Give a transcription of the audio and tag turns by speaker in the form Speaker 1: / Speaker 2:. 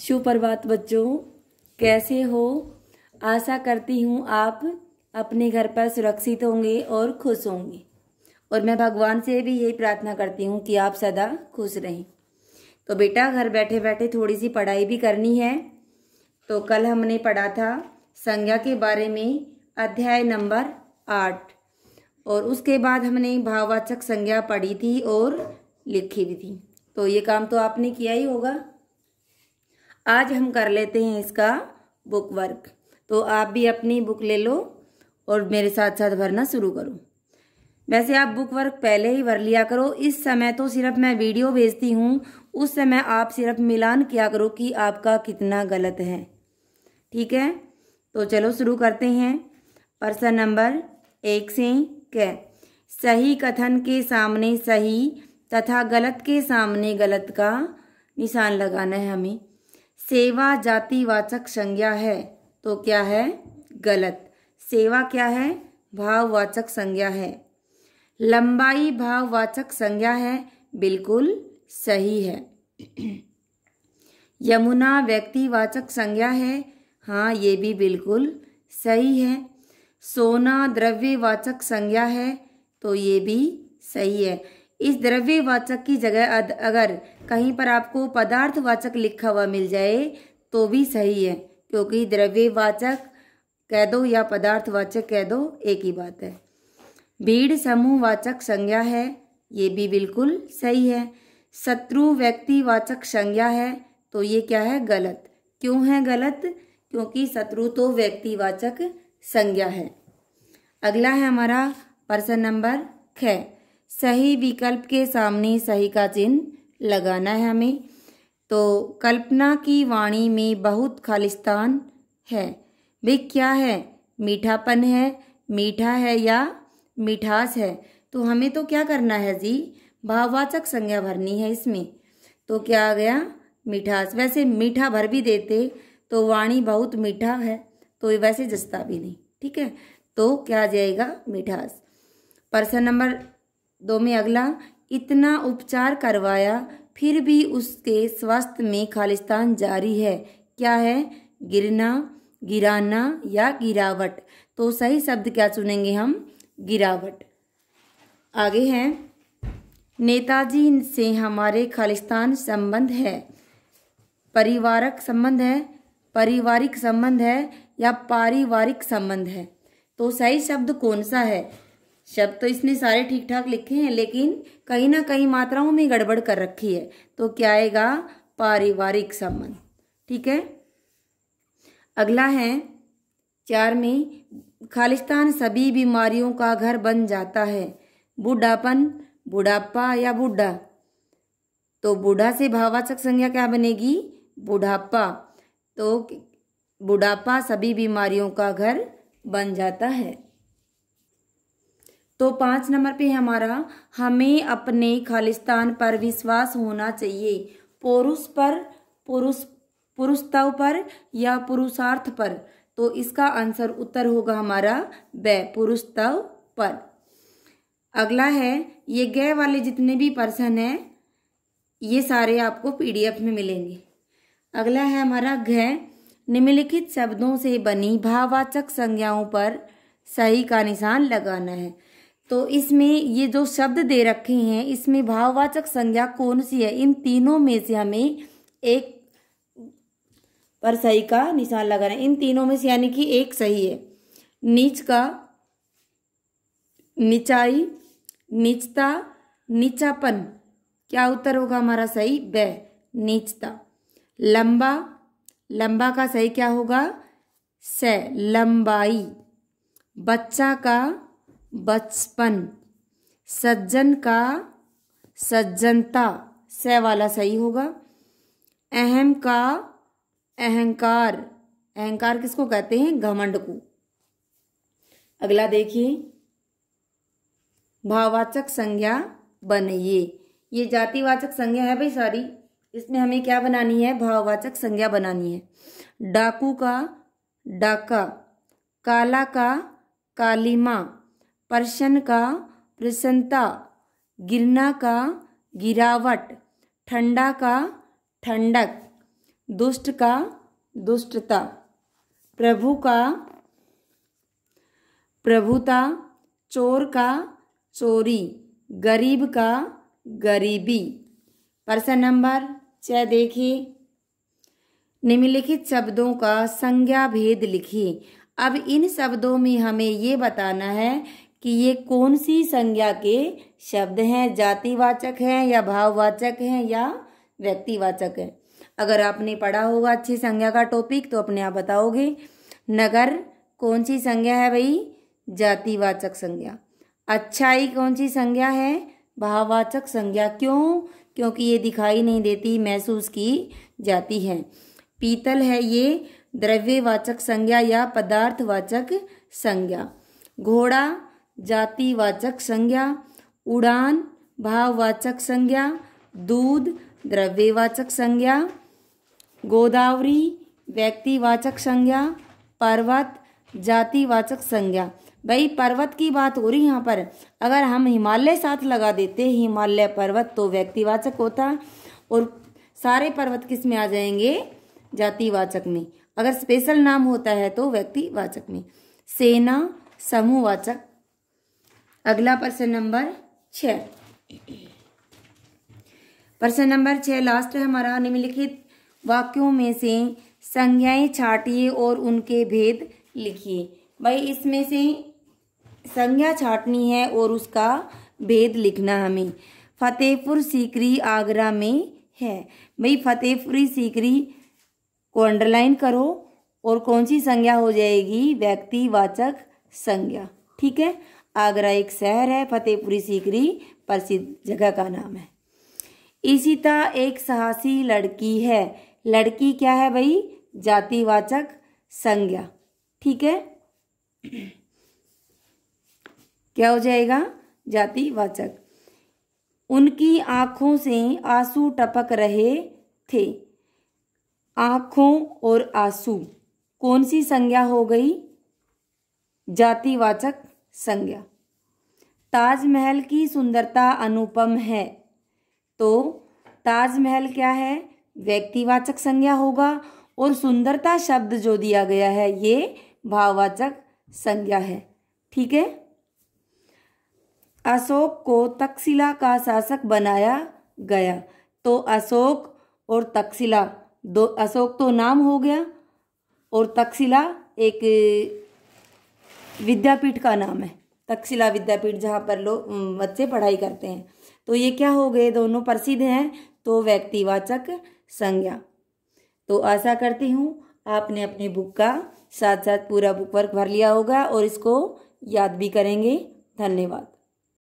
Speaker 1: सुप्रभात बच्चों कैसे हो आशा करती हूँ आप अपने घर पर सुरक्षित होंगे और खुश होंगे और मैं भगवान से भी यही प्रार्थना करती हूँ कि आप सदा खुश रहें तो बेटा घर बैठे बैठे थोड़ी सी पढ़ाई भी करनी है तो कल हमने पढ़ा था संज्ञा के बारे में अध्याय नंबर आठ और उसके बाद हमने भाववाचक संज्ञा पढ़ी थी और लिखी भी थी तो ये काम तो आपने किया ही होगा आज हम कर लेते हैं इसका बुक वर्क तो आप भी अपनी बुक ले लो और मेरे साथ साथ भरना शुरू करो वैसे आप बुक वर्क पहले ही भर लिया करो इस समय तो सिर्फ मैं वीडियो भेजती हूँ उस समय आप सिर्फ मिलान किया करो कि आपका कितना गलत है ठीक है तो चलो शुरू करते हैं प्रश्न नंबर एक से क सही कथन के सामने सही तथा गलत के सामने गलत का निशान लगाना है हमें सेवा जातिवाचक संज्ञा है तो क्या है गलत सेवा क्या है भाववाचक संज्ञा है लंबाई भाववाचक संज्ञा है बिल्कुल सही है यमुना व्यक्तिवाचक संज्ञा है हाँ ये भी बिल्कुल सही है सोना द्रव्यवाचक संज्ञा है तो ये भी सही है इस द्रव्यवाचक की जगह अगर कहीं पर आपको पदार्थवाचक लिखा हुआ मिल जाए तो भी सही है क्योंकि द्रव्यवाचक कह दो या पदार्थवाचक कह दो एक ही बात है भीड़ समूहवाचक संज्ञा है ये भी बिल्कुल सही है शत्रु व्यक्तिवाचक संज्ञा है तो ये क्या है गलत क्यों है गलत क्योंकि शत्रु तो व्यक्तिवाचक संज्ञा है अगला है हमारा प्रश्न नंबर छः सही विकल्प के सामने सही का चिन्ह लगाना है हमें तो कल्पना की वाणी में बहुत खालिस्तान है वे क्या है मीठापन है मीठा है या मिठास है तो हमें तो क्या करना है जी भाववाचक संज्ञा भरनी है इसमें तो क्या आ गया मिठास वैसे मीठा भर भी देते तो वाणी बहुत मीठा है तो वैसे जस्ता भी नहीं ठीक है तो क्या आ जाएगा मिठास पर्सन नंबर दो में अगला इतना उपचार करवाया फिर भी उसके स्वास्थ्य में खालिस्तान जारी है क्या है गिरना गिराना या गिरावट तो सही शब्द क्या चुनेंगे हम गिरावट आगे हैं नेताजी से हमारे खालिस्तान संबंध है परिवारक संबंध है पारिवारिक संबंध है या पारिवारिक संबंध है तो सही शब्द कौन सा है शब्द तो इसने सारे ठीक ठाक लिखे हैं लेकिन कहीं ना कहीं मात्राओं में गड़बड़ कर रखी है तो क्या आएगा पारिवारिक संबंध ठीक है अगला है चार में खालिस्तान सभी बीमारियों का घर बन जाता है बुढ़ापन बुढ़ापा या बुढ़ा तो बूढ़ा से भावाचक संज्ञा क्या बनेगी बुढ़ापा तो बुढ़ापा सभी बीमारियों का घर बन जाता है तो पाँच नंबर पे हमारा हमें अपने खालिस्तान पर विश्वास होना चाहिए पुरुष पर पुरुष पुरुषत्व पर या पुरुषार्थ पर तो इसका आंसर उत्तर होगा हमारा ब पुरुषत्व पर अगला है ये गए वाले जितने भी पर्सन हैं ये सारे आपको पीडीएफ में मिलेंगे अगला है हमारा घ निम्नलिखित शब्दों से बनी भाववाचक संज्ञाओं पर सही का निशान लगाना है तो इसमें ये जो शब्द दे रखे हैं इसमें भाववाचक संज्ञा कौन सी है इन तीनों में से हमें एक पर सही का निशान लगाना है इन तीनों में से यानी कि एक सही है नीच का निचाई नीचता नीचापन क्या उत्तर होगा हमारा सही ब नीचता लंबा लंबा का सही क्या होगा स लंबाई बच्चा का बचपन सज्जन का सज्जनता स वाला सही होगा अहम का अहंकार अहंकार किसको कहते हैं घमंड को अगला देखिए भाववाचक संज्ञा बनिए ये जातिवाचक संज्ञा है भाई सारी इसमें हमें क्या बनानी है भाववाचक संज्ञा बनानी है डाकू का डाका काला का कालीमा पर्शन का प्रसन्नता गिरना का गिरावट ठंडा का ठंडक दुष्ट का दुष्टता प्रभु का प्रभुता चोर का चोरी गरीब का गरीबी प्रश्न नंबर छः देखिए निम्नलिखित शब्दों का संज्ञा भेद लिखिए अब इन शब्दों में हमें ये बताना है कि ये कौन सी संज्ञा के शब्द हैं जातिवाचक हैं या भाववाचक हैं या व्यक्तिवाचक हैं अगर आपने पढ़ा होगा अच्छी संज्ञा का टॉपिक तो अपने आप बताओगे नगर कौन सी संज्ञा है भाई जातिवाचक संज्ञा अच्छाई कौन सी संज्ञा है भाववाचक संज्ञा क्यों क्योंकि ये दिखाई नहीं देती महसूस की जाती है पीतल है ये द्रव्यवाचक संज्ञा या पदार्थवाचक संज्ञा घोड़ा जातिवाचक संज्ञा उड़ान भाववाचक संज्ञा दूध द्रव्यवाचक संज्ञा गोदावरी व्यक्तिवाचक संज्ञा पर्वत जातिवाचक संज्ञा भाई पर्वत की बात हो रही यहाँ पर अगर हम हिमालय साथ लगा देते हिमालय पर्वत तो व्यक्तिवाचक होता और सारे पर्वत किस में आ जाएंगे जातिवाचक में अगर स्पेशल नाम होता है तो व्यक्तिवाचक में सेना समूहवाचक अगला प्रश्न नंबर छ प्रश्न नंबर छः लास्ट है हमारा निम्नलिखित वाक्यों में से संज्ञाएं छाटिए और उनके भेद लिखिए भाई इसमें से संज्ञा छाटनी है और उसका भेद लिखना हमें फतेहपुर सीकरी आगरा में है भाई फतेहपुरी सीकरी को अंडरलाइन करो और कौन सी संज्ञा हो जाएगी व्यक्तिवाचक संज्ञा ठीक है आगरा एक शहर है फतेहपुरी सीकरी प्रसिद्ध जगह का नाम है ईशिता एक साहसी लड़की है लड़की क्या है भाई जातिवाचक संज्ञा ठीक है क्या हो जाएगा जातिवाचक उनकी आंखों से आंसू टपक रहे थे आँखों और आंसू कौन सी संज्ञा हो गई जातिवाचक संज्ञा ताजमहल की सुंदरता अनुपम है तो ताजमहल क्या है व्यक्तिवाचक संज्ञा होगा और सुंदरता शब्द जो दिया गया है ये भाववाचक संज्ञा है ठीक है अशोक को तक्षशिला का शासक बनाया गया तो अशोक और तक्षशिला दो अशोक तो नाम हो गया और तक्षशिला एक विद्यापीठ का नाम है तक्षशिला विद्यापीठ जहाँ पर लोग बच्चे पढ़ाई करते हैं तो ये क्या हो गए दोनों प्रसिद्ध हैं तो व्यक्तिवाचक संज्ञा तो आशा करती हूँ आपने अपनी बुक का साथ साथ पूरा बुक वर्क भर लिया होगा और इसको याद भी करेंगे धन्यवाद